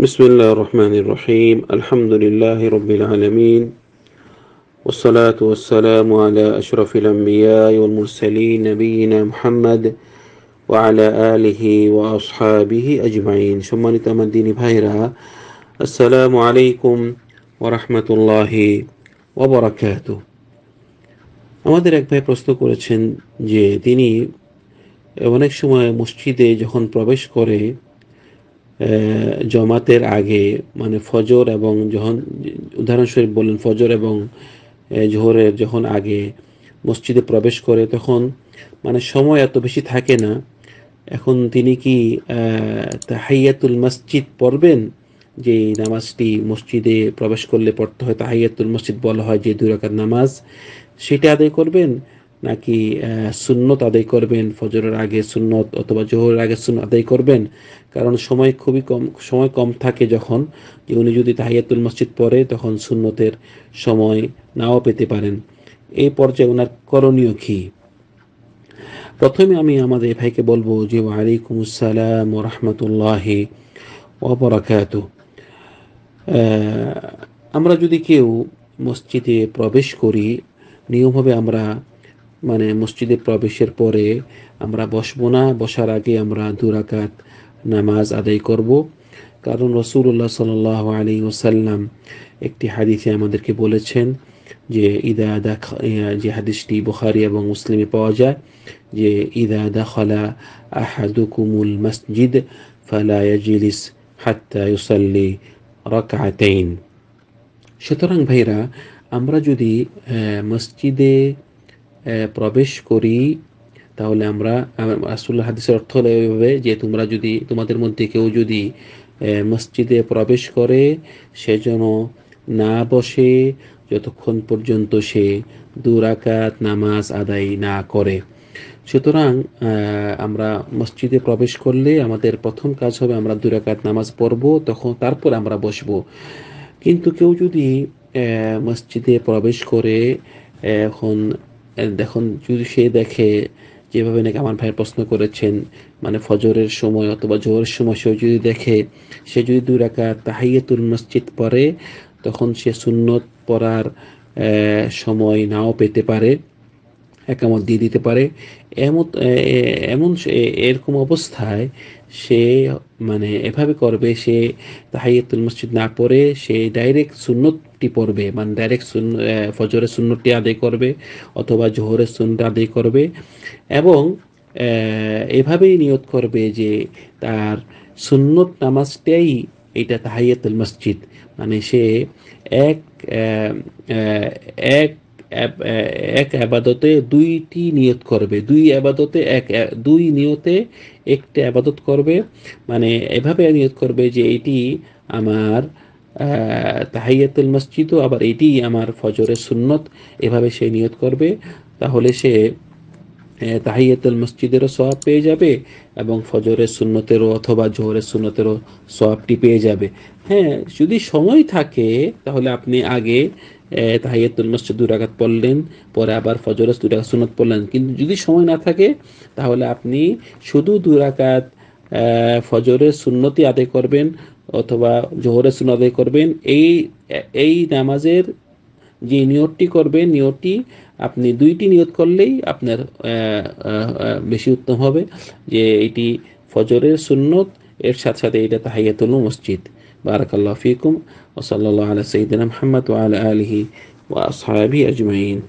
بسم الله الرحمن الرحيم الحمد لله رب العالمين والصلاة والسلام على أشرف الأنبياء والمرسلين نبينا محمد وعلى آله وأصحابه أجمعين সম্মানিত আমার দিনী ভাইরা আসসালামু আলাইকুম ওয়া রাহমাতুল্লাহি ওয়া বারাকাতুহু আমাদের এক ভাই প্রশ্ন করেছেন যে তিনি অনেক সময় মসজিদে যখন প্রবেশ করে জমাতের আগে মানে ফজর এবং যখন উদাহরণস্বরূপ বললেন ফজর এবং জোহরের যখন আগে মসজিদে প্রবেশ করে তখন মানে সময় এত বেশি থাকে না এখন তিনি কি তাহাইয়াতুল মসজিদ পড়বেন যে নামাজটি মসজিদে প্রবেশ করলে পড়তে হয় তাহাইয়াতুল মসজিদ বলা হয় যে দুরাকার নামাজ সেটা আদায় করবেন নাকি সুন্নত আদায় করবেন ফজরের আগে সুন্নত অথবা জোহরের আগে সুন্নত আদায় করবেন কারণ সময় খুবই কম সময় কম থাকে যখন যে উনি যদি তাহিয়াতুল মসজিদ পড়ে তখন সুন্নতের সময় নাও পেতে পারেন এই পর্যায়ে ওনার করণীয় কী প্রথমে আমি আমাদের ভাইকে বলবো যে ওয়ালাইকুম আসসালাম রহমতুল্লাহ অবরাকাত আমরা যদি কেউ মসজিদে প্রবেশ করি নিয়মভাবে আমরা মানে মসজিদে প্রবেশের পরে আমরা বসবো না বসার আগে আমরা দুরাকাত নামাজ আদায় করব কারণ রসুল্লাহ সাল আলী ওসাল্লাম একটি হাদিসে আমাদেরকে বলেছেন যে ইদা দেখ যে হাদিসটি বুখারি এবং মুসলিমে পাওয়া যায় যে ইদা দখলা আহাদুকুমুল মসজিদ ফালা ইয়াজিলিস হাত্তা ইউসাল্লি রাকাতাইন সুতরাং ভাইরা আমরা যদি মসজিদে প্রবেশ করি তাহলে আমরা রাসুল্লাহ হাদিসের অর্থ হলো এইভাবে যে তোমরা যদি তোমাদের মধ্যে কেউ যদি মসজিদে প্রবেশ করে সে যেন না বসে যতক্ষণ পর্যন্ত সে দুরাকাত নামাজ আদায় না করে সুতরাং আমরা মসজিদে প্রবেশ করলে আমাদের প্রথম কাজ হবে আমরা দুরাকাত নামাজ পড়ব তখন তারপর আমরা বসবো কিন্তু কেউ যদি মসজিদে প্রবেশ করে এখন দেখুন যদি সে দেখে যেভাবে নাকি আমার ভাইয়ের প্রশ্ন করেছেন মানে ফজরের সময় অথবা জোহরের সময় সে যদি দেখে সে যদি দু রাখা তাহাইয়াতুল মসজিদ পড়ে তখন সে সুন্নত পড়ার সময় নাও পেতে পারে একামত দিয়ে দিতে পারে এমন এমন এরকম অবস্থায় সে মানে এভাবে করবে সে তাহাইয়াতুল মসজিদ না পড়ে সে ডাইরেক্ট সুন্নতটি পড়বে মানে ডাইরেক্ট সুন্ন ফজরের সুন্নতটি আদায় করবে অথবা জোহরের সুন্নটা আদায় করবে এবং এভাবেই নিয়ত করবে যে তার সুন্নত নামাজটাই এটা তাহাইয়াতুল মসজিদ মানে সে এক এক এক আবাদতে দুইটি নিয়ত করবে দুই আবাদতে এক দুই নিয়তে একটি আবাদত করবে মানে এভাবে নিয়ত করবে যে এটি আমার তাহাইয়াতুল মসজিদও আবার এটি আমার ফজরের সুন্নত এভাবে সে নিয়ত করবে তাহলে সে তাহিয়াতুল মসজিদেরও সোয়াব পেয়ে যাবে এবং ফজরের সুন্নতেরও অথবা জোহরের সুন্নতেরও সোয়াবটি পেয়ে যাবে হ্যাঁ যদি সময় থাকে তাহলে আপনি আগে তাহিয়াতুল মসজিদ দু রাকাত পড়লেন পরে আবার ফজরাস দু রাকাত সুনত পড়লেন কিন্তু যদি সময় না থাকে তাহলে আপনি শুধু দু রাকাত ফজরের সুন্নতি আদায় করবেন অথবা জোহরের সুন আদায় করবেন এই এই নামাজের যে নিয়তটি করবেন নিয়তটি আপনি দুইটি নিয়ত করলেই আপনার বেশি উত্তম হবে যে এটি ফজরের সুন্নত এর সাথে সাথে এটা তাহিয়াতুল মসজিদ بارك الله فيكم وصلى الله على سيدنا محمد وعلى آله وأصحابه أجمعين